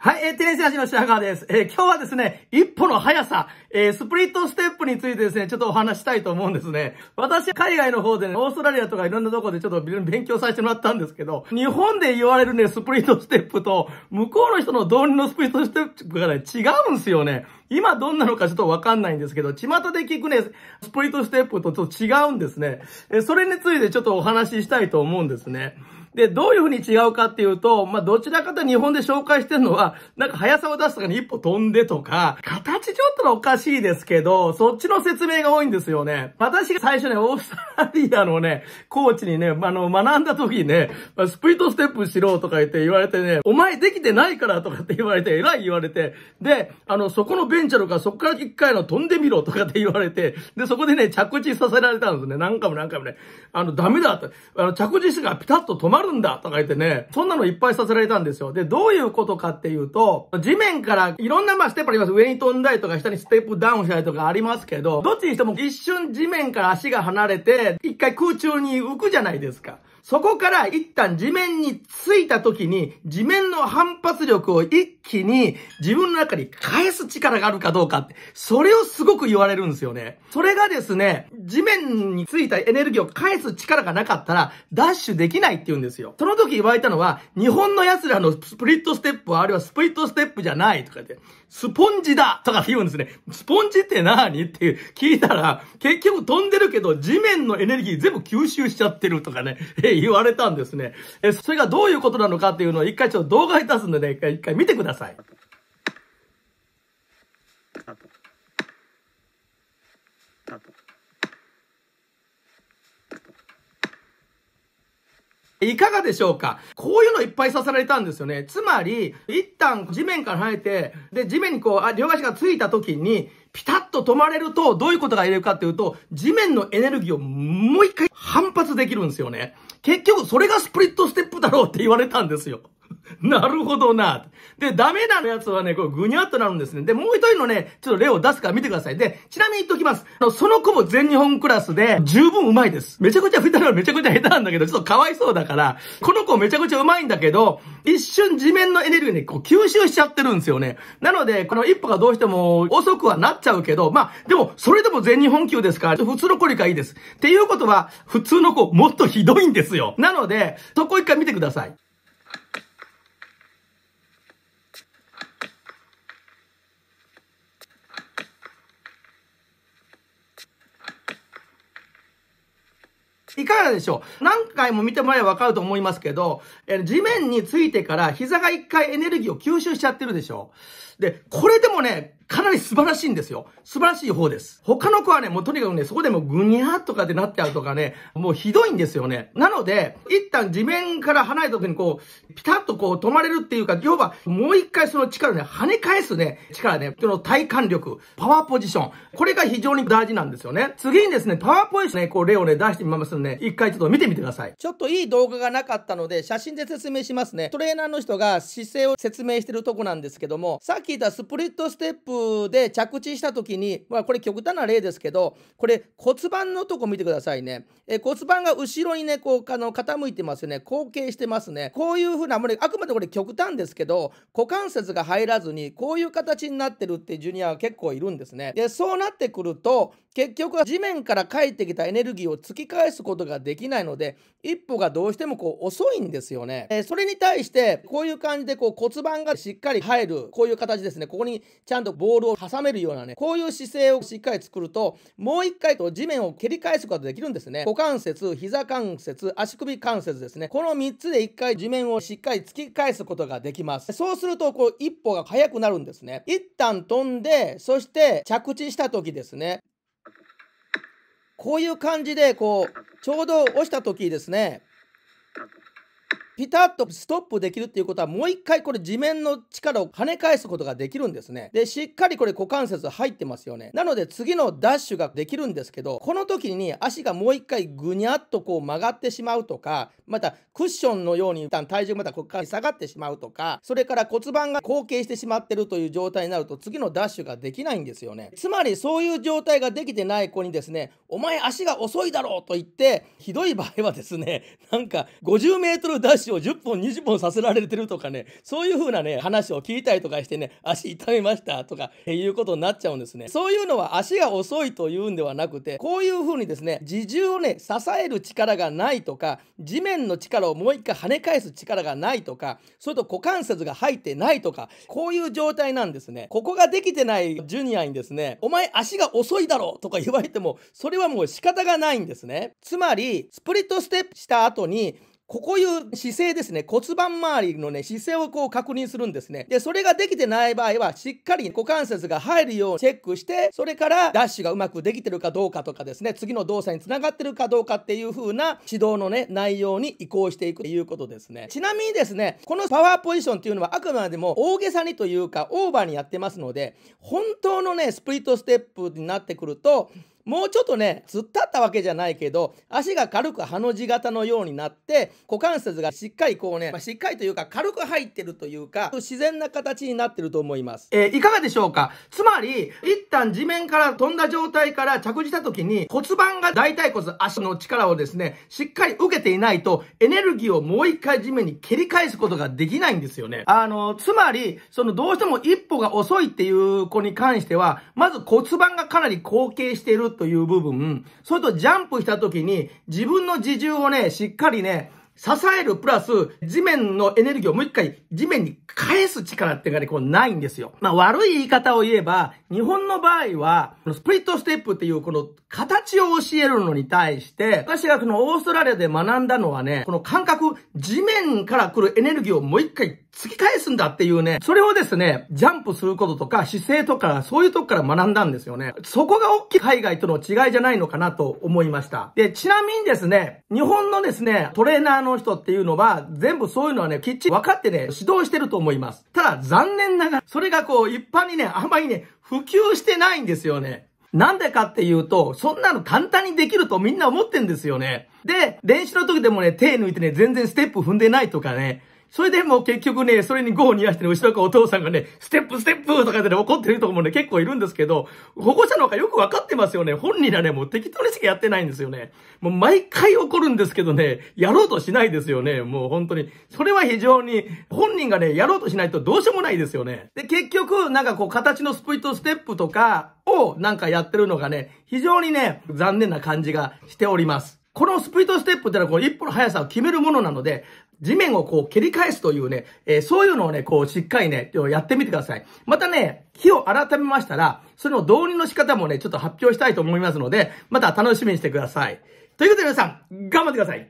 はい、えー、テニス足の白川です。えー、今日はですね、一歩の速さ、えー、スプリットステップについてですね、ちょっとお話したいと思うんですね。私、海外の方でね、オーストラリアとかいろんなとこでちょっと勉強させてもらったんですけど、日本で言われるね、スプリットステップと、向こうの人の導入のスプリットステップがね、違うんすよね。今どんなのかちょっとわかんないんですけど、巷で聞くね、スプリットステップとちょっと違うんですね。えー、それについてちょっとお話ししたいと思うんですね。で、どういうふうに違うかっていうと、まあ、どちらかと日本で紹介してるのは、なんか速さを出すとかに一歩飛んでとか、形ちょっとおかしいですけど、そっちの説明が多いんですよね。私が最初ね、オーストラリアのね、コーチにね、あの、学んだ時にね、スプリットステップしろとか言って言われてね、お前できてないからとかって言われて、偉い言われて、で、あの、そこのベンチャーとか、そこから一回の飛んでみろとかって言われて、で、そこでね、着地させられたんですね。何回も何回もね。あの、ダメだって。あの、着地してからピタッと止ま困るんだとか言ってね、そんなのいっぱいさせられたんですよ。で、どういうことかっていうと、地面からいろんなまあステップあります。上に飛んだりとか、下にステップダウンしたりとかありますけど、どっちにしても一瞬地面から足が離れて、一回空中に浮くじゃないですか。そこから一旦地面に着いた時に、地面の反発力を一気に自分の中に返す力があるかどうかって、それをすごく言われるんですよね。それがですね、地面についたエネルギーを返す力がなかったら、ダッシュできないって言うんですよ。その時言われたのは、日本の奴らのスプリットステップは、あれはスプリットステップじゃないとか言って、スポンジだとか言うんですね。スポンジって何っていう聞いたら、結局飛んでるけど、地面のエネルギー全部吸収しちゃってるとかね、え言われたんですね。え、それがどういうことなのかっていうのを一回ちょっと動画に出すんでね、一回見てください。さい。いかがでしょうかこういうのいっぱい刺されたんですよね。つまり、一旦地面から生えて、で、地面にこう、あ両足がついた時に、ピタッと止まれると、どういうことが言えるかっていうと、地面のエネルギーをもう一回反発できるんですよね。結局、それがスプリットステップだろうって言われたんですよ。なるほどな。で、ダメなのやつはね、こう、ぐにゃっとなるんですね。で、もう一人のね、ちょっと例を出すから見てください。で、ちなみに言っときます。その子も全日本クラスで、十分うまいです。めちゃくちゃ吹いたのめちゃくちゃ下手なんだけど、ちょっとかわいそうだから、この子めちゃくちゃうまいんだけど、一瞬地面のエネルギーにこう吸収しちゃってるんですよね。なので、この一歩がどうしても遅くはなっちゃうけど、まあ、でも、それでも全日本級ですから、普通の子よりかいいです。っていうことは、普通の子もっとひどいんですよ。なので、そこ一回見てください。いかがでしょう何回も見てもらえばわかると思いますけど、え地面についてから膝が一回エネルギーを吸収しちゃってるでしょで、これでもね、かなり素晴らしいんですよ。素晴らしい方です。他の子はね、もうとにかくね、そこでもぐにゃーとかってなってあるとかね、もうひどいんですよね。なので、一旦地面から離れた時にこう、ピタッとこう止まれるっていうか、要はもう一回その力をね、跳ね返すね、力ね、その体感力、パワーポジション。これが非常に大事なんですよね。次にですね、パワーポジションね、こう例をね、出してみますので、ね、一回ちょっと見てみてください。ちょっといい動画がなかったので、写真で説明しますね。トレーナーの人が姿勢を説明してるとこなんですけども、さっき言ったスプリットステップで着地した時に、まあ、これ極端な例ですけどこれ骨盤のとこ見てくださいね、え骨盤が後ろにねこうあの傾いてますよね後傾してますねこういうふうなもう、ね、あくまでこれ極端ですけど股関節が入らずにこういう形になってるってジュニアは結構いるんですねでそうなってくると結局は地面から返ってきたエネルギーを突き返すことができないので一歩がどうしてもこう遅いんですよね、えそれに対してこういう感じでこう骨盤がしっかり入るこういう形ですねここにちゃんとボールを挟めるようなね、こういう姿勢をしっかり作ると、もう一回と地面を蹴り返すことができるんですね。股関節、膝関節、足首関節ですね。この3つで1回地面をしっかり突き返すことができます。そうすると、こう、一歩が速くなるんですね。一旦飛んで、そして着地した時ですね。こういう感じで、こう、ちょうど押した時ですね。ピタッとストップできるっていうことはもう一回これ地面の力を跳ね返すことができるんですねでしっかりこれ股関節入ってますよねなので次のダッシュができるんですけどこの時に足がもう一回ぐにゃっとこう曲がってしまうとかまたクッションのように一旦体重またここから下がってしまうとかそれから骨盤が後傾してしまってるという状態になると次のダッシュができないんですよねつまりそういう状態ができてない子にですねお前足が遅いだろうと言ってひどい場合はですねなんか50 m ダッシュ話を10本20本させられてるとかねそういう風なね話を聞いたりとかしてね足痛めましたとか、えいうことになっちゃうんですねそういうのは足が遅いというんではなくてこういう風にですね自重をね支える力がないとか地面の力をもう一回跳ね返す力がないとかそれと股関節が入ってないとかこういう状態なんですねここができてないジュニアにですねお前足が遅いだろとか言われてもそれはもう仕方がないんですねつまりスプリットステップした後にここいう姿勢ですね、骨盤周りのね、姿勢をこう確認するんですね。で、それができてない場合は、しっかり股関節が入るようにチェックして、それからダッシュがうまくできてるかどうかとかですね、次の動作につながってるかどうかっていう風な指導のね、内容に移行していくということですね。ちなみにですね、このパワーポジションっていうのはあくまでも大げさにというか、オーバーにやってますので、本当のね、スプリットステップになってくると、もうちょっとね、突っ立ったわけじゃないけど、足が軽くハの字型のようになって、股関節がしっかりこうね、まあ、しっかりというか軽く入ってるというか、自然な形になってると思います。えー、いかがでしょうかつまり、一旦地面から飛んだ状態から着地した時に骨盤が大腿骨、足の力をですね、しっかり受けていないと、エネルギーをもう一回地面に蹴り返すことができないんですよね。あの、つまり、そのどうしても一歩が遅いっていう子に関しては、まず骨盤がかなり後傾しているという部分、それとジャンプした時に自分の自重をね、しっかりね、支えるプラス、地面のエネルギーをもう一回地面に返す力ってかね、こうないんですよ。まあ悪い言い方を言えば、日本の場合は、このスプリットステップっていうこの形を教えるのに対して、私がこのオーストラリアで学んだのはね、この感覚、地面から来るエネルギーをもう一回突き返すんだっていうね、それをですね、ジャンプすることとか姿勢とか、そういうとこから学んだんですよね。そこが大きい海外との違いじゃないのかなと思いました。で、ちなみにですね、日本のですね、トレーナーのの人っていうのは、全部そういうのはね、きっちり分かってね、指導してると思います。ただ、残念ながら、それがこう、一般にね、あまりね、普及してないんですよね。なんでかっていうと、そんなの簡単にできるとみんな思ってんですよね。で、練習の時でもね、手抜いてね、全然ステップ踏んでないとかね、それでもう結局ね、それにゴーにやしてね、後ろからお父さんがね、ステップステップとかでね、怒ってるとこもね、結構いるんですけど、保護者の方がよくわかってますよね。本人はね、もう適当にしかやってないんですよね。もう毎回怒るんですけどね、やろうとしないですよね。もう本当に。それは非常に、本人がね、やろうとしないとどうしようもないですよね。で、結局、なんかこう、形のスプリットステップとかをなんかやってるのがね、非常にね、残念な感じがしております。このスプリットステップってのはこの一歩の速さを決めるものなので、地面をこう蹴り返すというね、えー、そういうのをね、こうしっかりね、やってみてください。またね、木を改めましたら、それの導入の仕方もね、ちょっと発表したいと思いますので、また楽しみにしてください。ということで皆さん、頑張ってください